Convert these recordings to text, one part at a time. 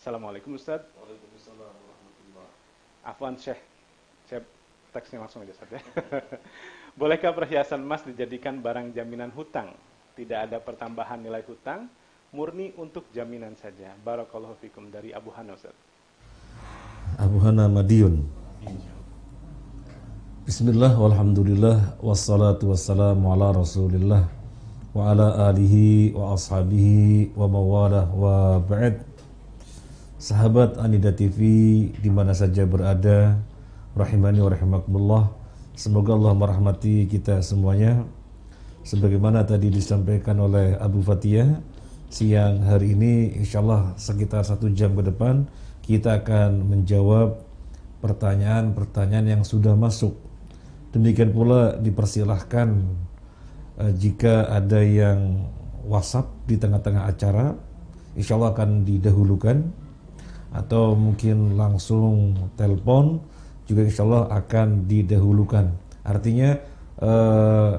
Assalamualaikum Ustaz. Waalaikumsalam Afwan Syekh. Saya teksnya langsung aja ya. Bolehkah perhiasan emas dijadikan barang jaminan hutang? Tidak ada pertambahan nilai hutang, murni untuk jaminan saja. Barakallahu fikum dari Abu Hana Ustaz. Abu Hana Madiun. Bismillah walhamdulillah wassalatu wassalamu ala Rasulillah wa ala alihi wa ashabihi wa mawalah wa ba'd sahabat Anida TV di mana saja berada rahimani wa semoga Allah merahmati kita semuanya sebagaimana tadi disampaikan oleh Abu Fatihah, siang hari ini insya Allah sekitar satu jam ke depan kita akan menjawab pertanyaan-pertanyaan yang sudah masuk demikian pula dipersilahkan eh, jika ada yang WhatsApp di tengah-tengah acara insya Allah akan didahulukan atau mungkin langsung telepon juga insya Allah akan didahulukan. Artinya eh,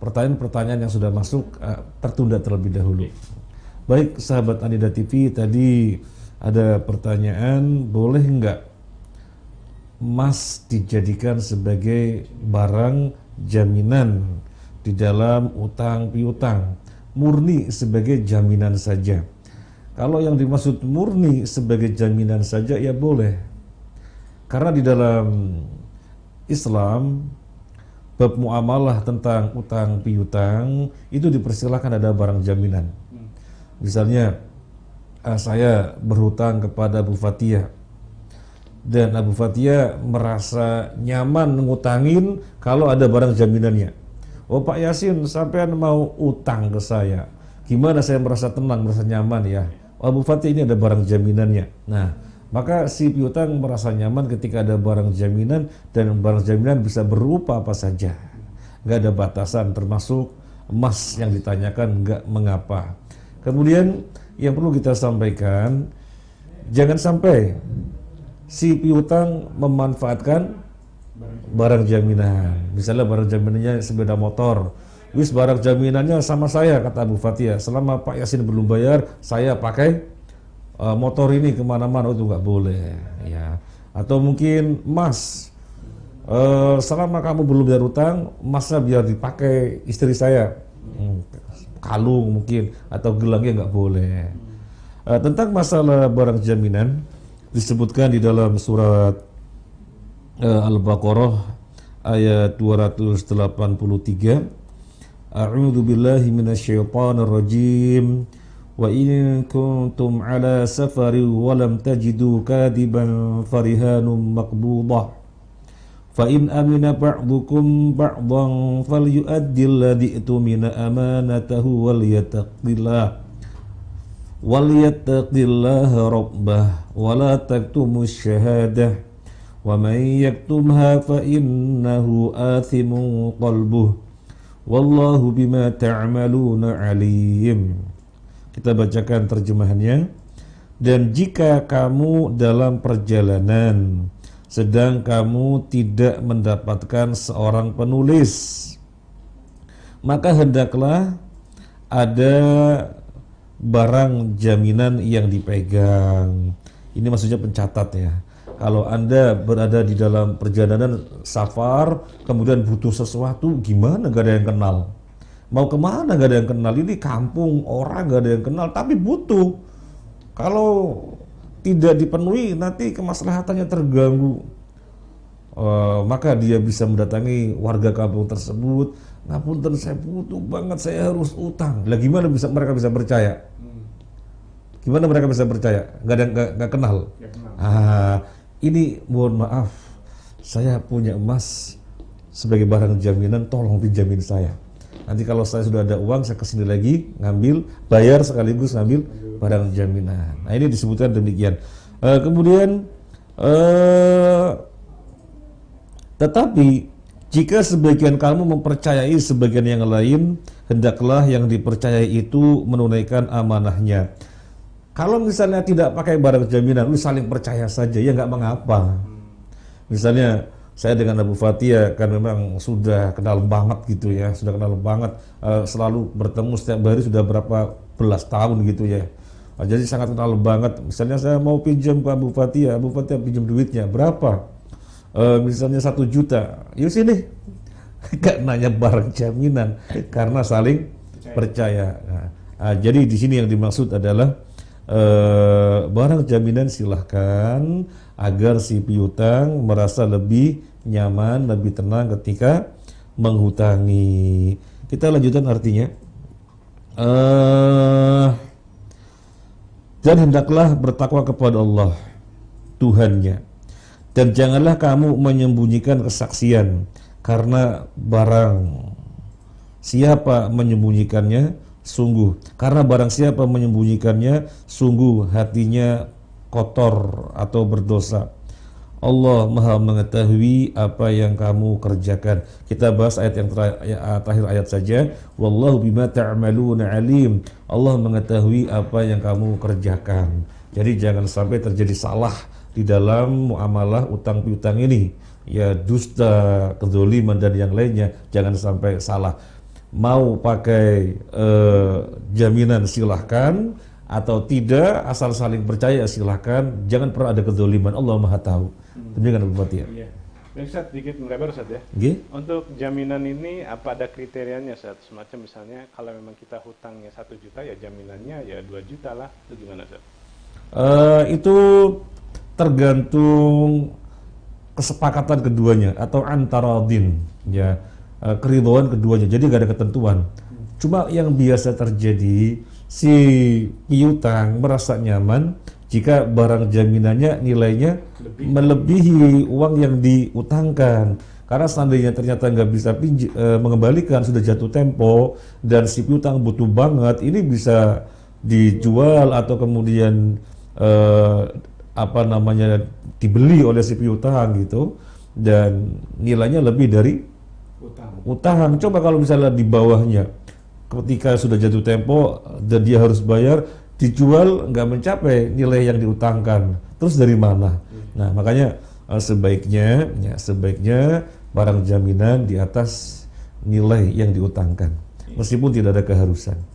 pertanyaan-pertanyaan yang sudah masuk eh, tertunda terlebih dahulu. Baik sahabat Anida TV tadi ada pertanyaan boleh nggak emas dijadikan sebagai barang jaminan di dalam utang piutang murni sebagai jaminan saja kalau yang dimaksud murni sebagai jaminan saja ya boleh. Karena di dalam Islam bab muamalah tentang utang piutang itu dipersilahkan ada barang jaminan. Misalnya eh, saya berhutang kepada Bu Fatia dan Abu Fatia merasa nyaman ngutangin kalau ada barang jaminannya. Oh Pak Yasin, sampean mau utang ke saya. Gimana saya merasa tenang, merasa nyaman ya? Abu Bupati ini ada barang jaminannya. Nah, maka si piutang merasa nyaman ketika ada barang jaminan dan barang jaminan bisa berupa apa saja. Nggak ada batasan termasuk emas yang ditanyakan nggak mengapa. Kemudian yang perlu kita sampaikan, jangan sampai si piutang memanfaatkan barang jaminan. Misalnya barang jaminannya sepeda motor, wis barang jaminannya sama saya kata Bu Fatia selama Pak Yasin belum bayar saya pakai uh, motor ini kemana-mana oh, itu nggak boleh ya atau mungkin mas uh, selama kamu belum bayar utang emasnya biar dipakai istri saya hmm, kalung mungkin atau gelangnya nggak boleh uh, tentang masalah barang jaminan disebutkan di dalam surat uh, Al-Baqarah ayat 283 أعوذ بالله من الشيطان الرجيم وإن كنتم على سفر ولم تجدوا كاذبا فرهان مقبوضة فإن أمن بعضكم بعضا فليؤدي الذي من أمانته وليتق الله وليتق الله ربه ولا تكتموا الشهادة ومن يكتمها فإنه آثم قلبه Wallahu bima ta'amaluna alim. Kita bacakan terjemahannya. Dan jika kamu dalam perjalanan sedang kamu tidak mendapatkan seorang penulis, maka hendaklah ada barang jaminan yang dipegang. Ini maksudnya pencatat ya kalau Anda berada di dalam perjalanan safar, kemudian butuh sesuatu, gimana gak ada yang kenal? Mau kemana gak ada yang kenal? Ini kampung, orang gak ada yang kenal, tapi butuh. Kalau tidak dipenuhi, nanti kemaslahatannya terganggu. E, maka dia bisa mendatangi warga kampung tersebut. Ngapun saya butuh banget, saya harus utang. Lah gimana bisa mereka bisa percaya? Hmm. Gimana mereka bisa percaya? Gak ada gak, gak kenal. Gak kenal. Ah, ini mohon maaf saya punya emas sebagai barang jaminan tolong dijamin saya nanti kalau saya sudah ada uang saya kesini lagi ngambil bayar sekaligus ngambil barang jaminan nah ini disebutkan demikian e, kemudian e, tetapi jika sebagian kamu mempercayai sebagian yang lain hendaklah yang dipercayai itu menunaikan amanahnya kalau misalnya tidak pakai barang jaminan, lu saling percaya saja, ya nggak mengapa. Misalnya saya dengan Abu Fatia ya, kan memang sudah kenal banget gitu ya, sudah kenal banget, eh, selalu bertemu setiap hari sudah berapa belas tahun gitu ya. Nah, jadi sangat kenal banget. Misalnya saya mau pinjam ke Abu Fatia, ya, Abu Fatia pinjam duitnya berapa? Eh, misalnya satu juta, yuk sini. Gak nanya barang jaminan karena saling percaya. percaya. Nah, jadi di sini yang dimaksud adalah eh, barang jaminan silahkan agar si piutang merasa lebih nyaman, lebih tenang ketika menghutangi. Kita lanjutkan artinya. Eh, dan hendaklah bertakwa kepada Allah Tuhannya. Dan janganlah kamu menyembunyikan kesaksian karena barang siapa menyembunyikannya sungguh karena barang siapa menyembunyikannya sungguh hatinya kotor atau berdosa Allah Maha mengetahui apa yang kamu kerjakan. Kita bahas ayat yang ya, ah, terakhir ayat saja. Wallahu bima ta'maluna alim. Allah mengetahui apa yang kamu kerjakan. Jadi jangan sampai terjadi salah di dalam muamalah utang piutang ini. Ya dusta, kedoliman dan yang lainnya jangan sampai salah mau pakai eh, jaminan silahkan atau tidak asal saling percaya silahkan jangan pernah ada kedoliman Allah maha tahu hmm. demikian Pak Fatia ya. Ini sedikit melebar Ustaz ya Gih? untuk jaminan ini apa ada kriterianya semacam misalnya kalau memang kita hutangnya satu juta ya jaminannya ya dua juta lah itu gimana Ustaz uh, itu tergantung kesepakatan keduanya atau antara din, ya uh, keduanya. Jadi nggak ada ketentuan. Cuma yang biasa terjadi si piutang merasa nyaman jika barang jaminannya nilainya melebihi uang yang diutangkan. Karena seandainya ternyata nggak bisa pinj- eh, mengembalikan sudah jatuh tempo dan si piutang butuh banget, ini bisa dijual atau kemudian e, apa namanya dibeli oleh si piutang gitu dan nilainya lebih dari utang. utang. Coba kalau misalnya di bawahnya, ketika sudah jatuh tempo dan dia harus bayar, dijual nggak mencapai nilai yang diutangkan. Terus dari mana? Hmm. Nah makanya eh, sebaiknya, ya, sebaiknya barang jaminan di atas nilai yang diutangkan, hmm. meskipun tidak ada keharusan.